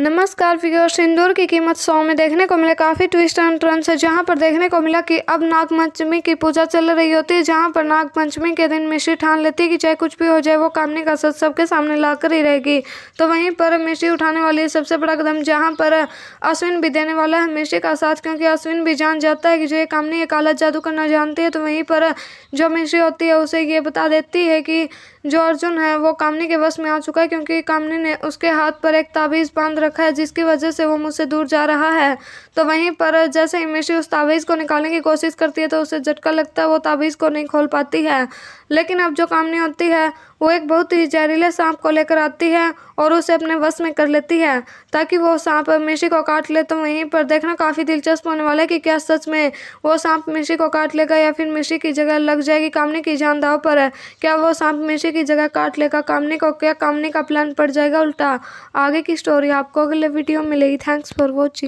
नमस्कार फिगर सिंदूर की कीमत सौ में देखने को मिले काफ़ी ट्विस्ट एंड ट्रंस है जहां पर देखने को मिला कि अब नागपंचमी की पूजा चल रही होती है जहां पर नागपंचमी के दिन मिश्री ठान लेती है कि चाहे कुछ भी हो जाए वो कामनी का सच सबके सामने लाकर ही रहेगी तो वहीं पर मिश्री उठाने वाली है सबसे बड़ा कदम जहाँ पर अश्विन भी देने वाला है मिश्री का साथ क्योंकि अश्विन भी जान जाता है कि जो ये कामनी एक काला जादू करना जानती है तो वहीं पर जो मिश्री होती है उसे ये बता देती है कि जो अर्जुन है वो कामनी के वश में आ चुका है क्योंकि कामनी ने उसके हाथ पर एक ताबीज़ बांध रखा है जिसकी वजह से वो मुझसे दूर जा रहा है तो वहीं पर जैसे ही मिशी उस तावीज़ को निकालने की कोशिश करती है तो उसे झटका लगता है वो तावीज़ को नहीं खोल पाती है लेकिन अब जो कामनी होती है वो एक बहुत ही जहरीले सांप को लेकर आती है और उसे अपने वश में कर लेती है ताकि वो सांप मिशी को काट ले तो वहीं पर देखना काफ़ी दिलचस्प होने वाला है कि क्या सच में वो सांप मिशी को काट लेगा या फिर मिशी की जगह लग जाएगी कामनी की जान दाव पर है क्या वो सांप मिशी की जगह काट लेगा कामनी को क्या कामनी का प्लान पड़ जाएगा उल्टा आगे की स्टोरी आपको अगले वीडियो मिलेगी थैंक्स फॉर वॉचिंग